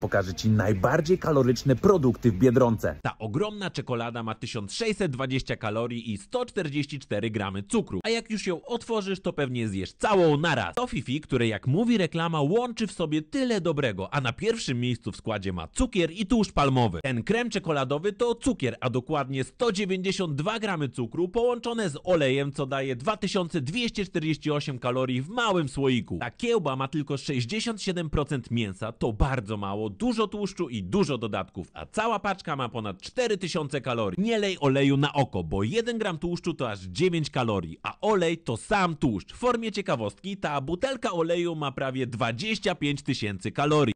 Pokażę Ci najbardziej kaloryczne produkty w Biedronce. Ta ogromna czekolada ma 1620 kalorii i 144 gramy cukru. A jak już ją otworzysz, to pewnie zjesz całą naraz. To Fifi, które jak mówi reklama, łączy w sobie tyle dobrego, a na pierwszym miejscu w składzie ma cukier i tłuszcz palmowy. Ten krem czekoladowy to cukier, a dokładnie 192 gramy cukru połączone z olejem, co daje 2248 kalorii w małym słoiku. Ta kiełba ma tylko 67% mięsa, to bardzo mało, dużo tłuszczu i dużo dodatków, a cała paczka ma ponad 4000 kalorii. Nie lej oleju na oko, bo 1 gram tłuszczu to aż 9 kalorii, a olej to sam tłuszcz. W formie ciekawostki ta butelka oleju ma prawie 25 tysięcy kalorii.